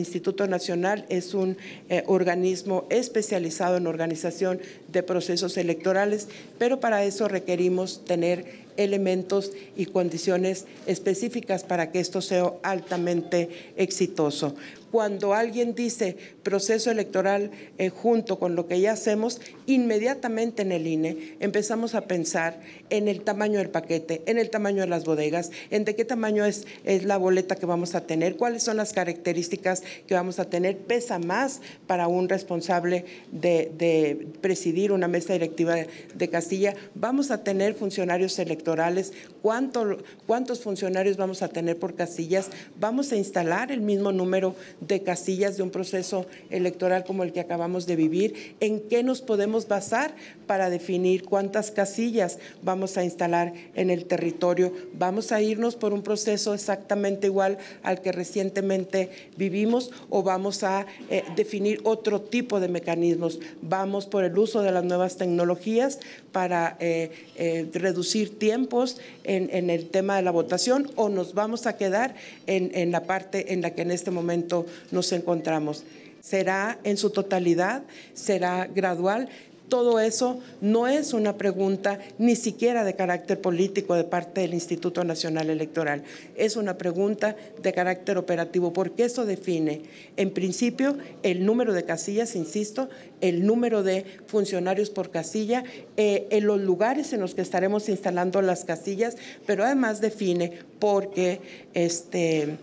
Instituto Nacional es un eh, organismo especializado en organización de procesos electorales, pero para eso requerimos tener elementos y condiciones específicas para que esto sea altamente exitoso. Cuando alguien dice proceso electoral eh, junto con lo que ya hacemos, inmediatamente en el INE empezamos a pensar en el tamaño del paquete, en el tamaño de las bodegas, en de qué tamaño es, es la boleta que vamos a tener, cuáles son las características que vamos a tener. Pesa más para un responsable de, de presidir una mesa directiva de Castilla. Vamos a tener funcionarios electorales electorales, cuánto, cuántos funcionarios vamos a tener por casillas, vamos a instalar el mismo número de casillas de un proceso electoral como el que acabamos de vivir, en qué nos podemos basar para definir cuántas casillas vamos a instalar en el territorio, vamos a irnos por un proceso exactamente igual al que recientemente vivimos o vamos a eh, definir otro tipo de mecanismos, vamos por el uso de las nuevas tecnologías para eh, eh, reducir tiempo tiempos en, el tema de la votación o nos vamos a quedar en la parte en la que en este momento nos encontramos. Será en su totalidad, será gradual, todo eso no es una pregunta ni siquiera de carácter político de parte del Instituto Nacional Electoral, es una pregunta de carácter operativo, porque eso define, en principio, el número de casillas, insisto, el número de funcionarios por casilla, eh, en los lugares en los que estaremos instalando las casillas, pero además define porque este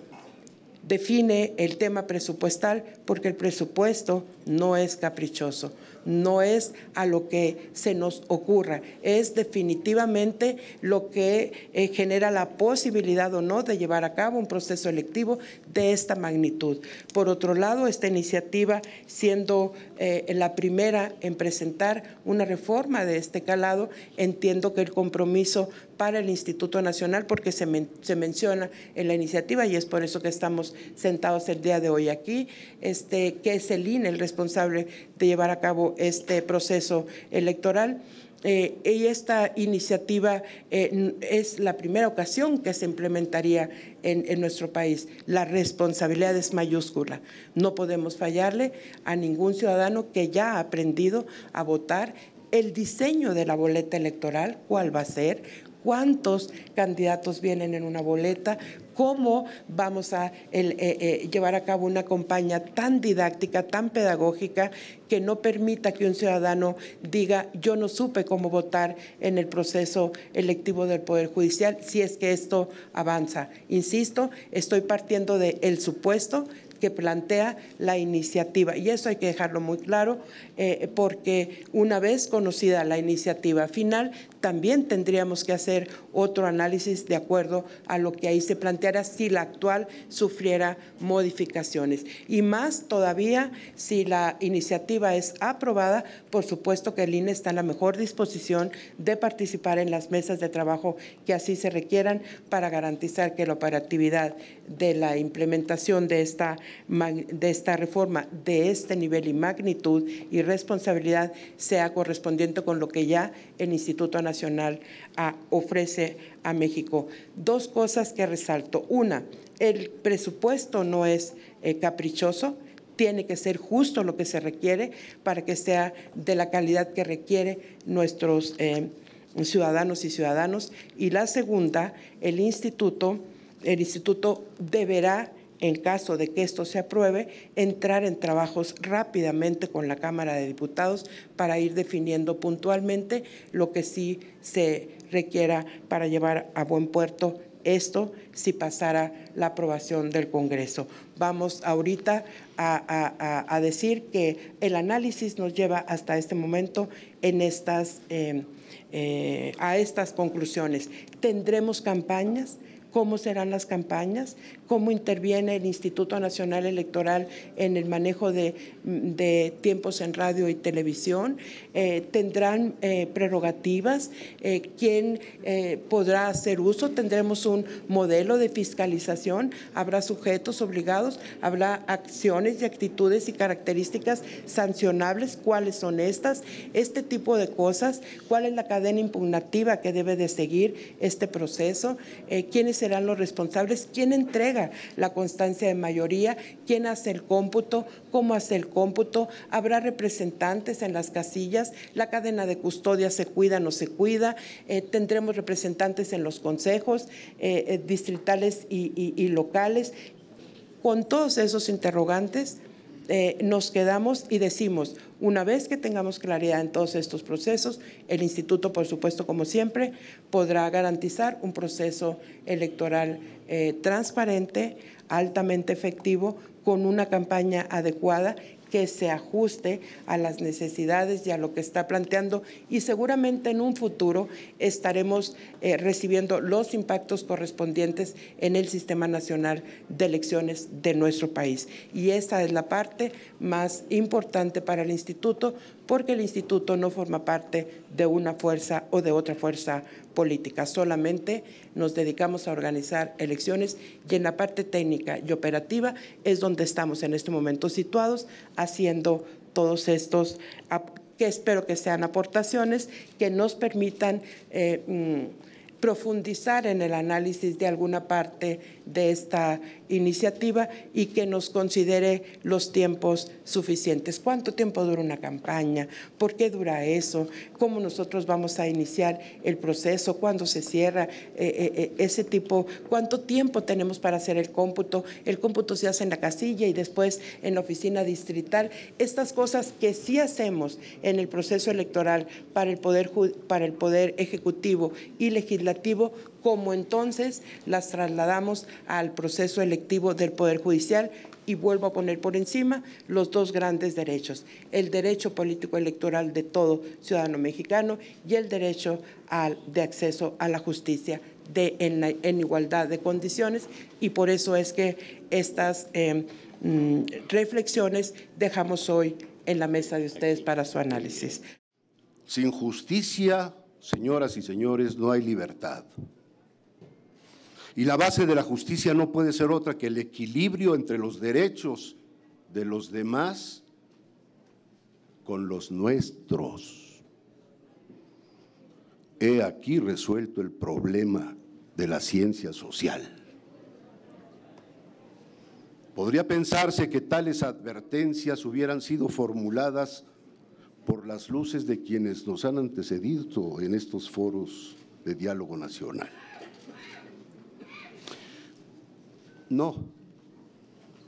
define el tema presupuestal porque el presupuesto no es caprichoso no es a lo que se nos ocurra, es definitivamente lo que eh, genera la posibilidad o no de llevar a cabo un proceso electivo de esta magnitud. Por otro lado, esta iniciativa, siendo eh, la primera en presentar una reforma de este calado, entiendo que el compromiso para el Instituto Nacional porque se, se, menciona en la iniciativa y es por eso que estamos sentados el día de hoy aquí, este, que es el INE el responsable de llevar a cabo este proceso electoral. Eh, y esta iniciativa eh, es la primera ocasión que se implementaría en, en, nuestro país. La responsabilidad es mayúscula. No podemos fallarle a ningún ciudadano que ya ha aprendido a votar el diseño de la boleta electoral, cuál va a ser, cuántos candidatos vienen en una boleta, cómo vamos a eh, eh, llevar a cabo una campaña tan didáctica, tan pedagógica, que no permita que un ciudadano diga yo no supe cómo votar en el proceso electivo del Poder Judicial, si es que esto avanza. Insisto, estoy partiendo del el supuesto que plantea la iniciativa. Y eso hay que dejarlo muy claro, eh, porque una vez conocida la iniciativa final, también tendríamos que hacer otro análisis de acuerdo a lo que ahí se planteara si la actual sufriera modificaciones. Y más todavía, si la iniciativa es aprobada, por supuesto que el INE está en la mejor disposición de participar en las mesas de trabajo que así se requieran para garantizar que la operatividad de la implementación de esta, de esta reforma de este nivel y magnitud y responsabilidad sea correspondiente con lo que ya el Instituto Nacional ofrece a México. Dos cosas que resalto. Una, el presupuesto no es eh, caprichoso, tiene que ser justo lo que se requiere para que sea de la calidad que requiere nuestros eh, ciudadanos y ciudadanos. Y la segunda, el instituto, el instituto deberá en caso de que esto se apruebe, entrar en trabajos rápidamente con la Cámara de Diputados para ir definiendo puntualmente lo que sí se requiera para llevar a buen puerto esto si pasara la aprobación del Congreso. Vamos ahorita a, decir que el análisis nos lleva hasta este momento en estas, eh, eh, a estas conclusiones. Tendremos campañas, cómo serán las campañas, cómo interviene el Instituto Nacional Electoral en el manejo de, tiempos en radio y televisión, eh, tendrán eh, prerrogativas, eh, quién podrá hacer uso, tendremos un modelo de fiscalización, habrá sujetos obligados, habrá acciones y actitudes y características sancionables, cuáles son estas, este tipo de cosas, cuál es la cadena impugnativa que debe de seguir este proceso, quiénes serán los responsables, quién entrega la constancia de mayoría, quién hace el cómputo, cómo hace el cómputo, habrá representantes en las casillas, la cadena de custodia se cuida, no se cuida, eh, tendremos representantes en los consejos eh, eh, distritales y locales. Con todos esos interrogantes, eh, nos quedamos y decimos, una vez que tengamos claridad en todos estos procesos, el instituto, por supuesto, como siempre, podrá garantizar un proceso electoral eh, transparente, altamente efectivo, con una campaña adecuada que se ajuste a las necesidades y a lo que está planteando y seguramente en un futuro estaremos eh, recibiendo los impactos correspondientes en el sistema nacional de elecciones de nuestro país. Y esa es la parte más importante para el instituto porque el instituto no forma parte de una fuerza o de otra fuerza solamente nos dedicamos a organizar elecciones y en la parte técnica y operativa es donde estamos en este momento situados haciendo todos estos que espero que sean aportaciones que nos permitan eh, mm, profundizar en el análisis de alguna parte de esta iniciativa y que nos considere los tiempos suficientes. ¿Cuánto tiempo dura una campaña? ¿Por qué dura eso? ¿Cómo nosotros vamos a iniciar el proceso? ¿Cuándo se cierra? Eh, eh, eh, ese tipo, ¿cuánto tiempo tenemos para hacer el cómputo? El cómputo se hace en la casilla y después en la oficina distrital. Estas cosas que sí hacemos en el proceso electoral para el poder, para el poder ejecutivo y legislativo como entonces las trasladamos al proceso electivo del Poder Judicial y vuelvo a poner por encima los dos grandes derechos, el derecho político electoral de todo ciudadano mexicano y el derecho de acceso a la justicia en, igualdad de condiciones y por eso es que estas em, mm, reflexiones dejamos hoy en la mesa de ustedes para su análisis. Sin justicia, señoras y señores, no hay libertad. Y la base de la justicia no puede ser otra que el equilibrio entre los derechos de los demás con los nuestros. He aquí resuelto el problema de la ciencia social. Podría pensarse que tales advertencias hubieran sido formuladas por las luces de quienes nos han antecedido en estos foros de diálogo nacional. No,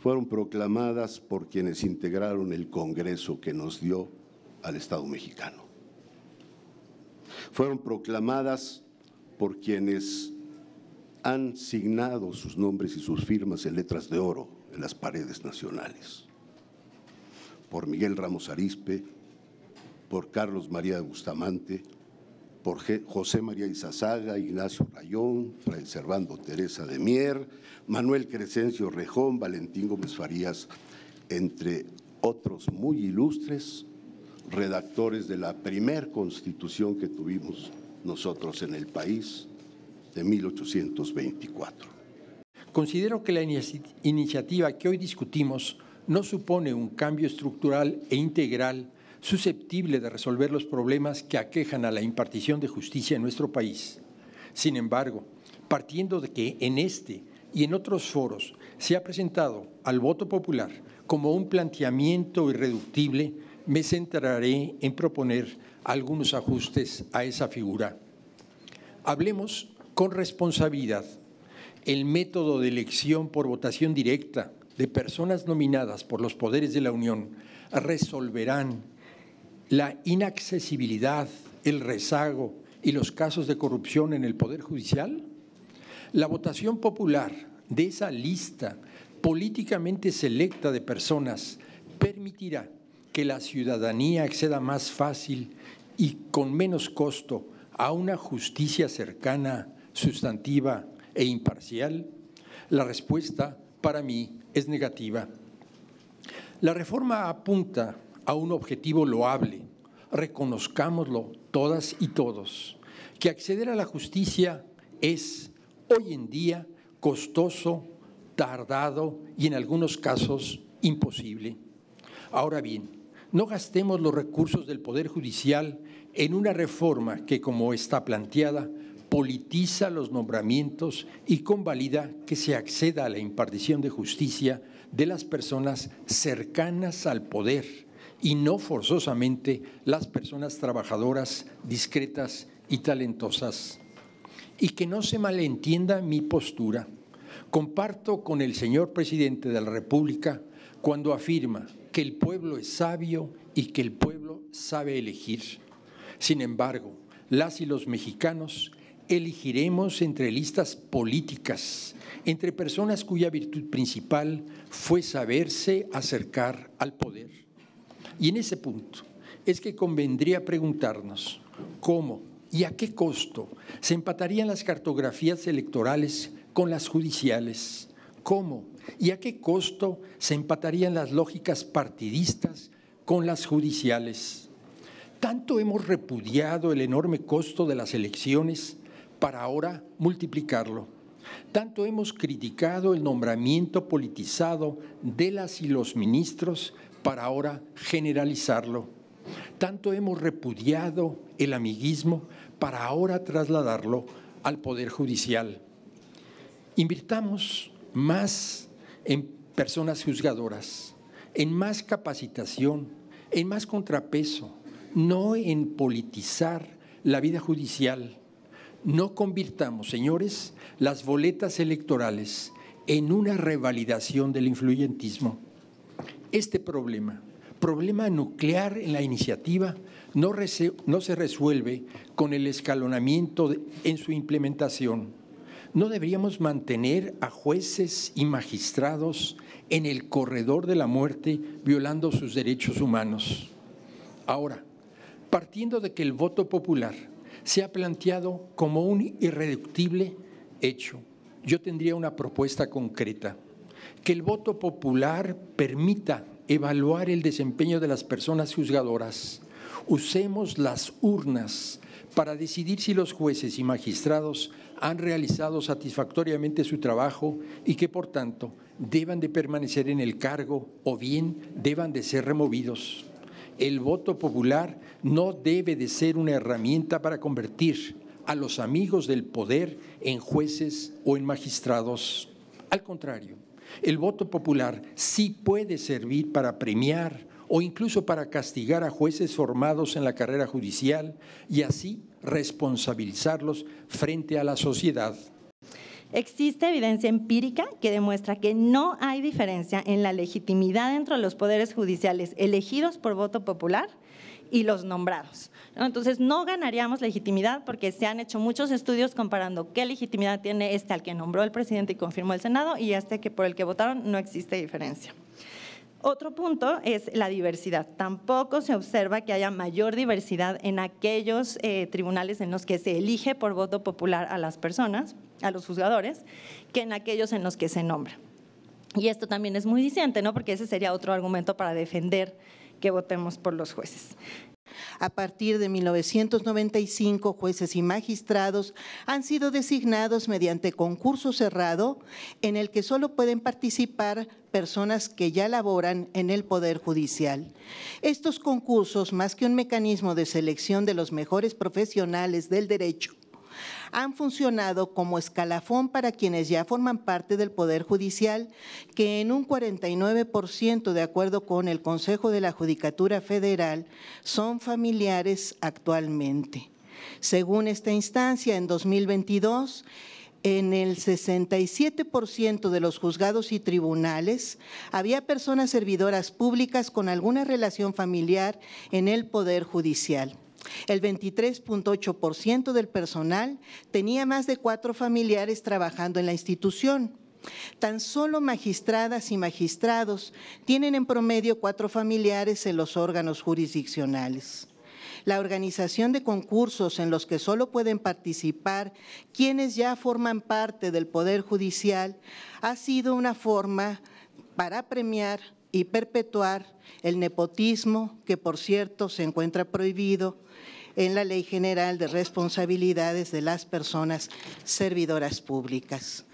fueron proclamadas por quienes integraron el Congreso que nos dio al Estado mexicano. Fueron proclamadas por quienes han signado sus nombres y sus firmas en letras de oro en las paredes nacionales. Por Miguel Ramos Arispe, por Carlos María de Bustamante, por José María Izazaga, Ignacio Rayón, Servando Teresa de Mier, Manuel Crescencio Rejón, Valentín Gómez Farías, entre otros muy ilustres redactores de la primera constitución que tuvimos nosotros en el país de 1824. Considero que la iniciativa que hoy discutimos no supone un cambio estructural e integral susceptible de resolver los problemas que aquejan a la impartición de justicia en nuestro país. Sin embargo, partiendo de que en este y en otros foros se ha presentado al voto popular como un planteamiento irreductible, me centraré en proponer algunos ajustes a esa figura. Hablemos con responsabilidad. El método de elección por votación directa de personas nominadas por los poderes de la Unión resolverán la inaccesibilidad, el rezago y los casos de corrupción en el Poder Judicial? La votación popular de esa lista políticamente selecta de personas permitirá que la ciudadanía acceda más fácil y con menos costo a una justicia cercana, sustantiva e imparcial? La respuesta para mí es negativa. La reforma apunta a un objetivo loable, reconozcámoslo todas y todos, que acceder a la justicia es hoy en día costoso, tardado y en algunos casos imposible. Ahora bien, no gastemos los recursos del Poder Judicial en una reforma que, como está planteada, politiza los nombramientos y convalida que se acceda a la impartición de justicia de las personas cercanas al poder y no forzosamente las personas trabajadoras, discretas y talentosas. Y que no se malentienda mi postura. Comparto con el señor presidente de la República cuando afirma que el pueblo es sabio y que el pueblo sabe elegir. Sin embargo, las y los mexicanos elegiremos entre listas políticas, entre personas cuya virtud principal fue saberse acercar al poder y en ese punto es que convendría preguntarnos cómo y a qué costo se empatarían las cartografías electorales con las judiciales, cómo y a qué costo se empatarían las lógicas partidistas con las judiciales. Tanto hemos repudiado el enorme costo de las elecciones para ahora multiplicarlo. Tanto hemos criticado el nombramiento politizado de las y los ministros para ahora generalizarlo. Tanto hemos repudiado el amiguismo para ahora trasladarlo al Poder Judicial. Invirtamos más en personas juzgadoras, en más capacitación, en más contrapeso, no en politizar la vida judicial. No convirtamos, señores, las boletas electorales en una revalidación del influyentismo este problema, problema nuclear en la iniciativa, no, se resuelve con el escalonamiento en su implementación. ¿No deberíamos mantener a jueces y magistrados en el corredor de la muerte violando sus derechos humanos? Ahora, partiendo de que el voto popular se ha planteado como un irreductible hecho, yo tendría una propuesta concreta que el voto popular permita evaluar el desempeño de las personas juzgadoras. Usemos las urnas para decidir si los jueces y magistrados han realizado satisfactoriamente su trabajo y que, por tanto, deban de permanecer en el cargo o bien deban de ser removidos. El voto popular no debe de ser una herramienta para convertir a los amigos del poder en jueces o en magistrados. Al contrario, el voto popular sí puede servir para premiar o incluso para castigar a jueces formados en la carrera judicial y así responsabilizarlos frente a la sociedad. Existe evidencia empírica que demuestra que no hay diferencia en la legitimidad entre los poderes judiciales elegidos por voto popular y los nombrados. Entonces, no ganaríamos legitimidad porque se han hecho muchos estudios comparando qué legitimidad tiene este al que nombró el presidente y confirmó el Senado y este que por el que votaron no existe diferencia. Otro punto es la diversidad. Tampoco se observa que haya mayor diversidad en aquellos eh, tribunales en los que se elige por voto popular a las personas, a los juzgadores, que en aquellos en los que se nombra. Y esto también es muy diciente, ¿no? Porque ese sería otro argumento para defender que votemos por los jueces. A partir de 1995, jueces y magistrados han sido designados mediante concurso cerrado en el que solo pueden participar personas que ya laboran en el Poder Judicial. Estos concursos, más que un mecanismo de selección de los mejores profesionales del derecho, han funcionado como escalafón para quienes ya forman parte del Poder Judicial, que en un 49% de acuerdo con el Consejo de la Judicatura Federal son familiares actualmente. Según esta instancia, en 2022, en el 67% de los juzgados y tribunales había personas servidoras públicas con alguna relación familiar en el Poder Judicial. El 23.8% del personal tenía más de cuatro familiares trabajando en la institución. Tan solo magistradas y magistrados tienen en promedio cuatro familiares en los órganos jurisdiccionales. La organización de concursos en los que solo pueden participar quienes ya forman parte del Poder Judicial ha sido una forma para premiar y perpetuar el nepotismo, que por cierto se encuentra prohibido en la Ley General de Responsabilidades de las Personas Servidoras Públicas.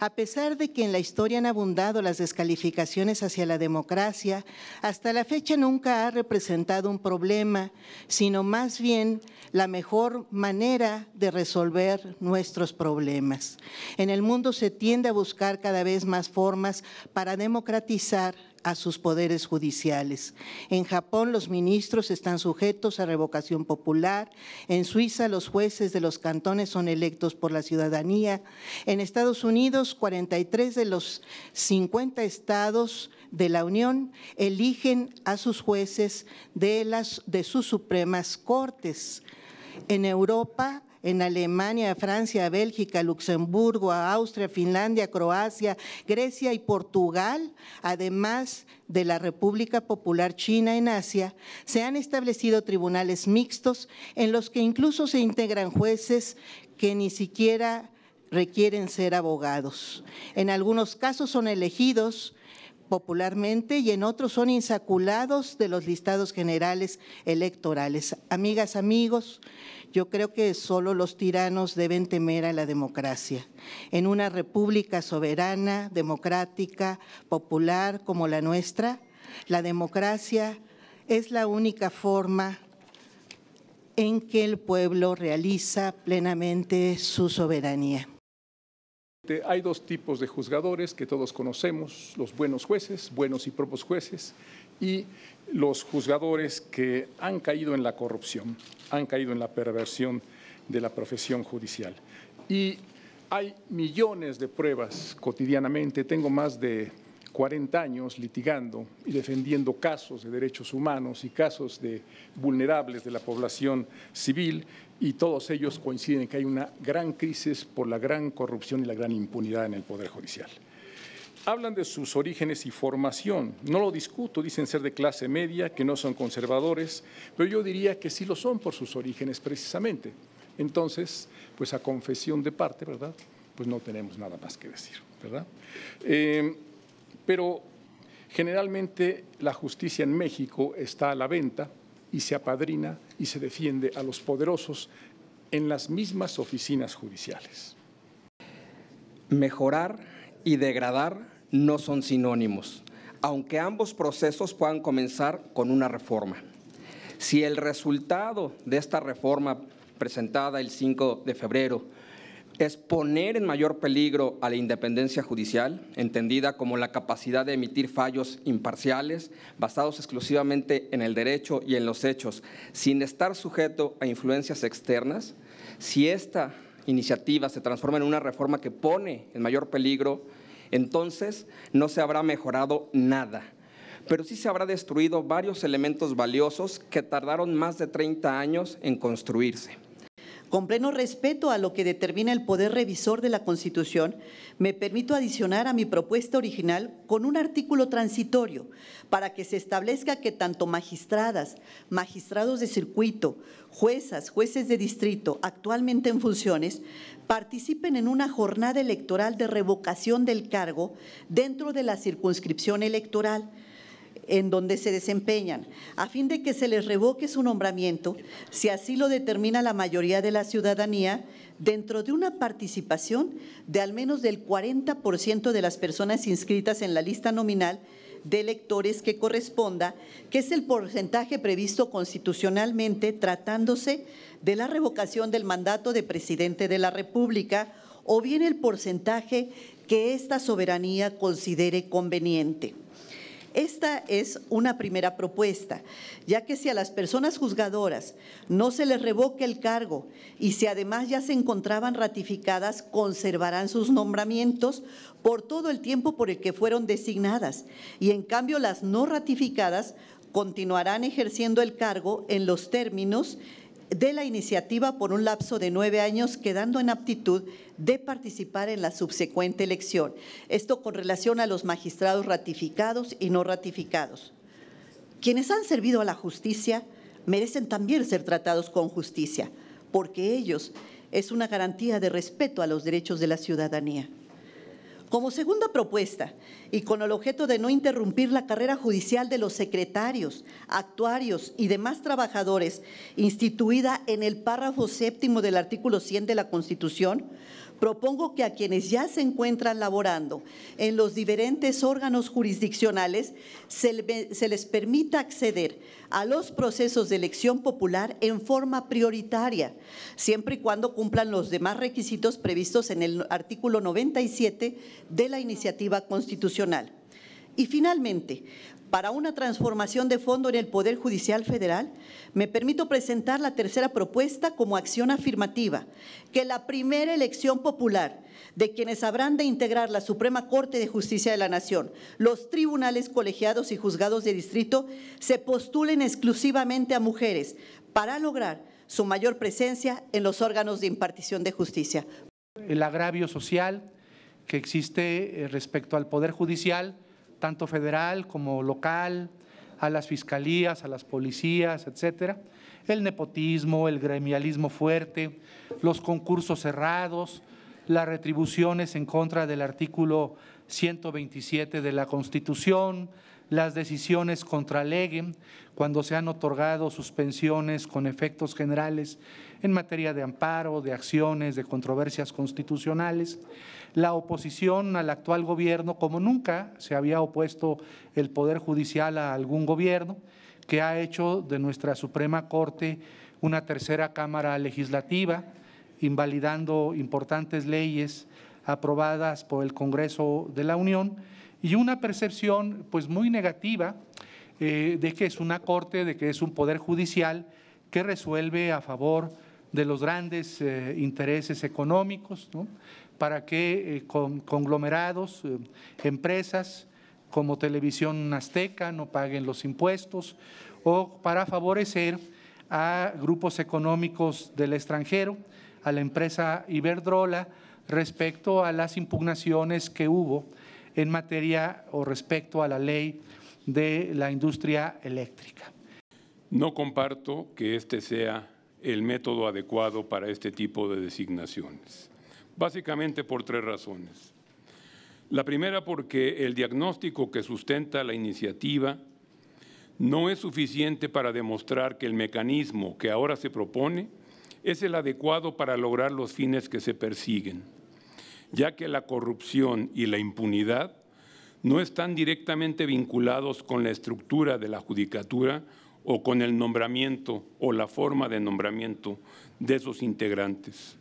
A pesar de que en la historia han abundado las descalificaciones hacia la democracia, hasta la fecha nunca ha representado un problema, sino más bien la mejor manera de resolver nuestros problemas. En el mundo se tiende a buscar cada vez más formas para democratizar a sus poderes judiciales. En Japón los ministros están sujetos a revocación popular, en Suiza los jueces de los cantones son electos por la ciudadanía, en Estados Unidos 43 de los 50 estados de la Unión eligen a sus jueces de, las, de sus supremas cortes. En Europa en Alemania, Francia, Bélgica, Luxemburgo, Austria, Finlandia, Croacia, Grecia y Portugal, además de la República Popular China en Asia, se han establecido tribunales mixtos en los que incluso se integran jueces que ni siquiera requieren ser abogados. En algunos casos son elegidos popularmente y en otros son insaculados de los listados generales electorales. Amigas, amigos, yo creo que solo los tiranos deben temer a la democracia. En una república soberana, democrática, popular como la nuestra, la democracia es la única forma en que el pueblo realiza plenamente su soberanía hay dos tipos de juzgadores que todos conocemos, los buenos jueces, buenos y propios jueces, y los juzgadores que han caído en la corrupción, han caído en la perversión de la profesión judicial. Y hay millones de pruebas cotidianamente, tengo más de 40 años litigando y defendiendo casos de derechos humanos y casos de vulnerables de la población civil y todos ellos coinciden que hay una gran crisis por la gran corrupción y la gran impunidad en el Poder Judicial. Hablan de sus orígenes y formación. No lo discuto, dicen ser de clase media, que no son conservadores, pero yo diría que sí lo son por sus orígenes precisamente. Entonces, pues a confesión de parte, ¿verdad? Pues no tenemos nada más que decir, ¿verdad? Eh, pero generalmente la justicia en México está a la venta y se apadrina y se defiende a los poderosos en las mismas oficinas judiciales. Mejorar y degradar no son sinónimos, aunque ambos procesos puedan comenzar con una reforma. Si el resultado de esta reforma presentada el 5 de febrero es poner en mayor peligro a la independencia judicial, entendida como la capacidad de emitir fallos imparciales basados exclusivamente en el derecho y en los hechos, sin estar sujeto a influencias externas, si esta iniciativa se transforma en una reforma que pone en mayor peligro, entonces no se habrá mejorado nada, pero sí se habrá destruido varios elementos valiosos que tardaron más de 30 años en construirse. Con pleno respeto a lo que determina el Poder Revisor de la Constitución, me permito adicionar a mi propuesta original con un artículo transitorio para que se establezca que tanto magistradas, magistrados de circuito, juezas, jueces de distrito actualmente en funciones, participen en una jornada electoral de revocación del cargo dentro de la circunscripción electoral en donde se desempeñan, a fin de que se les revoque su nombramiento, si así lo determina la mayoría de la ciudadanía, dentro de una participación de al menos del 40% de las personas inscritas en la lista nominal de electores que corresponda, que es el porcentaje previsto constitucionalmente tratándose de la revocación del mandato de presidente de la República o bien el porcentaje que esta soberanía considere conveniente. Esta es una primera propuesta, ya que si a las personas juzgadoras no se les revoque el cargo y si además ya se encontraban ratificadas, conservarán sus nombramientos por todo el tiempo por el que fueron designadas y en cambio las no ratificadas continuarán ejerciendo el cargo en los términos de la iniciativa por un lapso de nueve años, quedando en aptitud de participar en la subsecuente elección. Esto con relación a los magistrados ratificados y no ratificados. Quienes han servido a la justicia merecen también ser tratados con justicia, porque ellos es una garantía de respeto a los derechos de la ciudadanía. Como segunda propuesta, y con el objeto de no interrumpir la carrera judicial de los secretarios, actuarios y demás trabajadores instituida en el párrafo séptimo del artículo 100 de la Constitución, propongo que a quienes ya se encuentran laborando en los diferentes órganos jurisdiccionales se, les permita acceder a los procesos de elección popular en forma prioritaria, siempre y cuando cumplan los demás requisitos previstos en el artículo 97 de la iniciativa constitucional. Y finalmente, para una transformación de fondo en el Poder Judicial Federal, me permito presentar la tercera propuesta como acción afirmativa, que la primera elección popular de quienes habrán de integrar la Suprema Corte de Justicia de la Nación, los tribunales colegiados y juzgados de distrito, se postulen exclusivamente a mujeres para lograr su mayor presencia en los órganos de impartición de justicia. El agravio social que existe eh, respecto al Poder Judicial tanto federal como local, a las fiscalías, a las policías, etcétera, el nepotismo, el gremialismo fuerte, los concursos cerrados, las retribuciones en contra del artículo 127 de la Constitución, las decisiones contra cuando se han otorgado suspensiones con efectos generales en materia de amparo, de acciones, de controversias constitucionales. La oposición al actual gobierno, como nunca se había opuesto el Poder Judicial a algún gobierno, que ha hecho de nuestra Suprema Corte una tercera Cámara Legislativa, invalidando importantes leyes aprobadas por el Congreso de la Unión y una percepción pues muy negativa eh, de que es una corte, de que es un poder judicial que resuelve a favor de los grandes eh, intereses económicos, para que eh, conglomerados, empresas como Televisión Azteca no paguen los impuestos, o para favorecer a grupos económicos del extranjero, a la empresa Iberdrola, respecto a las impugnaciones que hubo en materia o respecto a la ley de la industria eléctrica. No comparto que este sea el método adecuado para este tipo de designaciones, básicamente por tres razones. La primera porque el diagnóstico que sustenta la iniciativa no es suficiente para demostrar que el mecanismo que ahora se propone es el adecuado para lograr los fines que se persiguen ya que la corrupción y la impunidad no están directamente vinculados con la estructura de la judicatura o con el nombramiento o la forma de nombramiento de esos integrantes,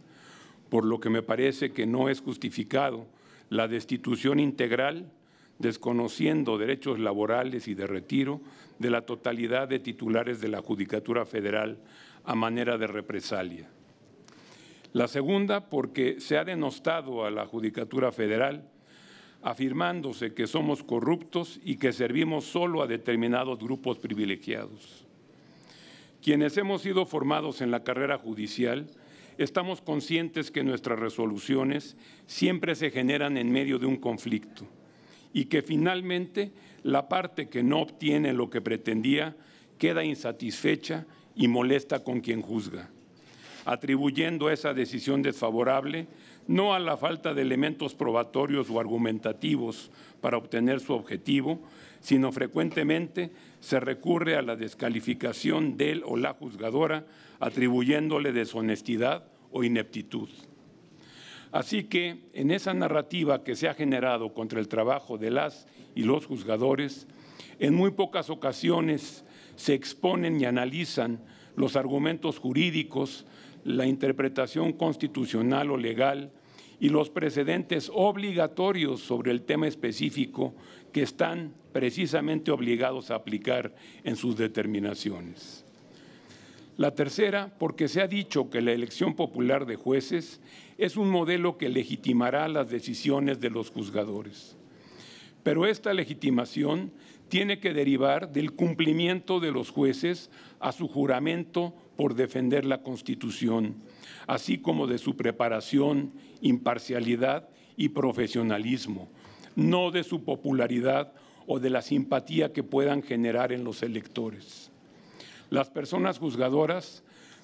por lo que me parece que no es justificado la destitución integral desconociendo derechos laborales y de retiro de la totalidad de titulares de la Judicatura Federal a manera de represalia. La segunda, porque se ha denostado a la Judicatura Federal, afirmándose que somos corruptos y que servimos solo a determinados grupos privilegiados. Quienes hemos sido formados en la carrera judicial, estamos conscientes que nuestras resoluciones siempre se generan en medio de un conflicto y que finalmente la parte que no obtiene lo que pretendía queda insatisfecha y molesta con quien juzga atribuyendo esa decisión desfavorable no a la falta de elementos probatorios o argumentativos para obtener su objetivo, sino frecuentemente se recurre a la descalificación del o la juzgadora atribuyéndole deshonestidad o ineptitud. Así que en esa narrativa que se ha generado contra el trabajo de las y los juzgadores, en muy pocas ocasiones se exponen y analizan los argumentos jurídicos la interpretación constitucional o legal y los precedentes obligatorios sobre el tema específico que están precisamente obligados a aplicar en sus determinaciones. La tercera, porque se ha dicho que la elección popular de jueces es un modelo que legitimará las decisiones de los juzgadores. Pero esta legitimación tiene que derivar del cumplimiento de los jueces a su juramento por defender la Constitución, así como de su preparación, imparcialidad y profesionalismo, no de su popularidad o de la simpatía que puedan generar en los electores. Las personas juzgadoras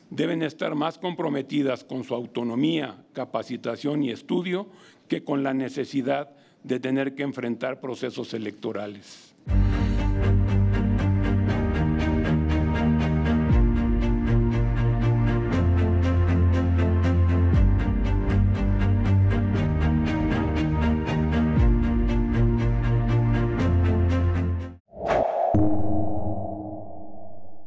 deben estar más comprometidas con su autonomía, capacitación y estudio que con la necesidad de tener que enfrentar procesos electorales.